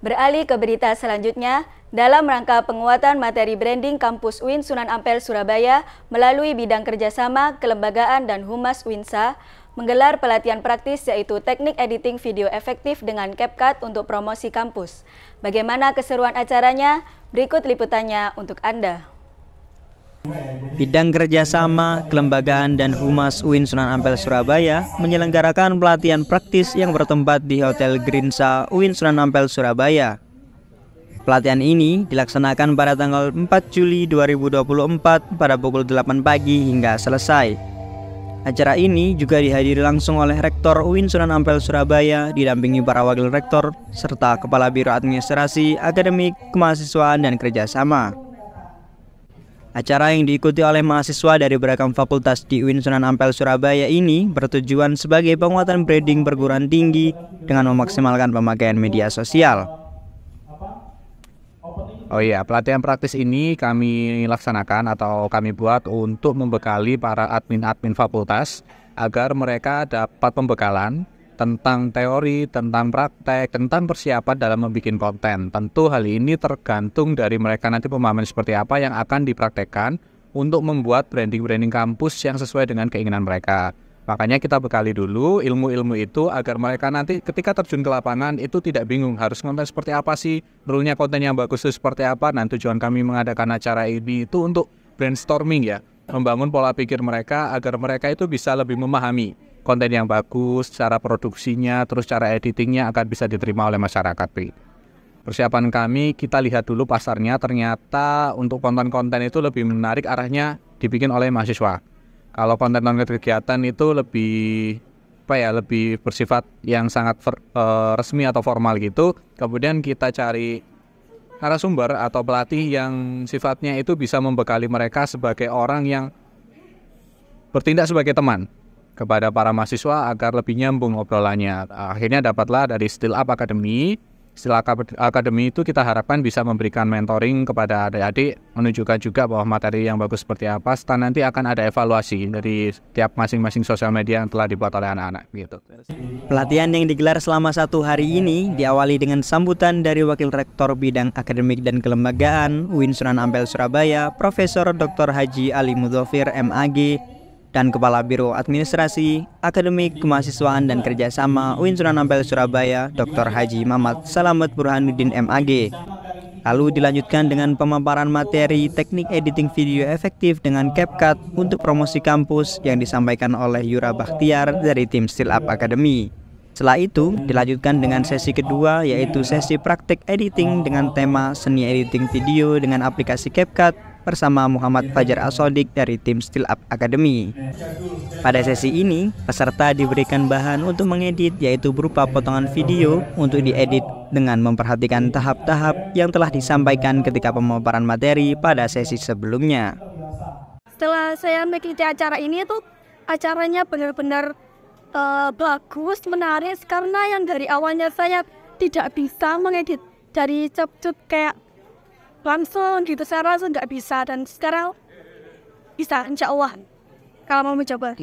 Beralih ke berita selanjutnya, dalam rangka penguatan materi branding kampus UIN Sunan Ampel Surabaya melalui bidang kerjasama, kelembagaan, dan humas UINSA, menggelar pelatihan praktis yaitu teknik editing video efektif dengan CapCut untuk promosi kampus. Bagaimana keseruan acaranya? Berikut liputannya untuk Anda. Bidang Kerjasama, Kelembagaan dan Humas UIN Sunan Ampel Surabaya menyelenggarakan pelatihan praktis yang bertempat di Hotel Grinsa UIN Sunan Ampel Surabaya. Pelatihan ini dilaksanakan pada tanggal 4 Juli 2024 pada pukul 8 pagi hingga selesai. Acara ini juga dihadiri langsung oleh Rektor UIN Sunan Ampel Surabaya didampingi para wakil rektor serta Kepala Biro Administrasi, Akademik, Kemahasiswaan dan Kerjasama. Acara yang diikuti oleh mahasiswa dari beragam fakultas di UIN Sunan Ampel Surabaya ini bertujuan sebagai penguatan branding perguruan tinggi dengan memaksimalkan pemakaian media sosial. Oh iya, pelatihan praktis ini kami laksanakan atau kami buat untuk membekali para admin-admin fakultas agar mereka dapat pembekalan tentang teori, tentang praktek, tentang persiapan dalam membuat konten. Tentu hal ini tergantung dari mereka nanti pemahaman seperti apa yang akan dipraktekkan untuk membuat branding-branding kampus yang sesuai dengan keinginan mereka. Makanya kita bekali dulu ilmu-ilmu itu agar mereka nanti ketika terjun ke lapangan itu tidak bingung harus konten seperti apa sih, rulenya konten yang bagus itu seperti apa, dan nah, tujuan kami mengadakan acara ini itu untuk brainstorming ya, membangun pola pikir mereka agar mereka itu bisa lebih memahami konten yang bagus, cara produksinya, terus cara editingnya akan bisa diterima oleh masyarakat. Persiapan kami, kita lihat dulu pasarnya, ternyata untuk konten-konten itu lebih menarik arahnya dibikin oleh mahasiswa. Kalau konten non kegiatan itu lebih apa ya lebih bersifat yang sangat ver, e, resmi atau formal gitu. Kemudian kita cari narasumber atau pelatih yang sifatnya itu bisa membekali mereka sebagai orang yang bertindak sebagai teman kepada para mahasiswa agar lebih nyambung obrolannya. Akhirnya dapatlah dari Still Up Academy. Still Up Academy itu kita harapkan bisa memberikan mentoring kepada adik-adik, menunjukkan juga bahwa materi yang bagus seperti apa, setelah nanti akan ada evaluasi dari tiap masing-masing sosial media yang telah dibuat oleh anak-anak. Gitu. Pelatihan yang digelar selama satu hari ini diawali dengan sambutan dari Wakil Rektor Bidang Akademik dan Kelembagaan Winsunan Ampel Surabaya, Profesor Dr. Haji Ali Mudhofir, MAG, dan Kepala Biro Administrasi, Akademik, Kemahasiswaan dan Kerjasama UIN Sunan Ampel Surabaya, Dr. Haji Mamat Salamet Burhanuddin MAG. Lalu dilanjutkan dengan pemaparan materi teknik editing video efektif dengan CapCut untuk promosi kampus yang disampaikan oleh Yura Bakhtiar dari tim Still Up Academy. Setelah itu, dilanjutkan dengan sesi kedua yaitu sesi praktik editing dengan tema seni editing video dengan aplikasi CapCut bersama Muhammad iya. Fajar Asodik dari tim Still Up Academy. Pada sesi ini, peserta diberikan bahan untuk mengedit yaitu berupa potongan video untuk diedit dengan memperhatikan tahap-tahap yang telah disampaikan ketika pemaparan materi pada sesi sebelumnya. Setelah saya mengikuti acara ini tuh acaranya benar-benar uh, bagus, menarik karena yang dari awalnya saya tidak bisa mengedit dari cup kayak langsung gitu saya langsung nggak bisa dan sekarang bisa insya Allah kalau mau mencoba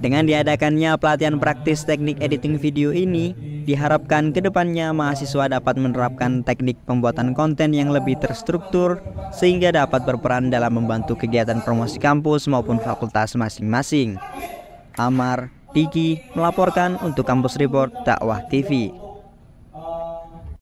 dengan diadakannya pelatihan praktis teknik editing video ini, diharapkan kedepannya mahasiswa dapat menerapkan teknik pembuatan konten yang lebih terstruktur sehingga dapat berperan dalam membantu kegiatan promosi kampus maupun fakultas masing-masing. Amar, Diki melaporkan untuk Kampus Report Dakwah TV.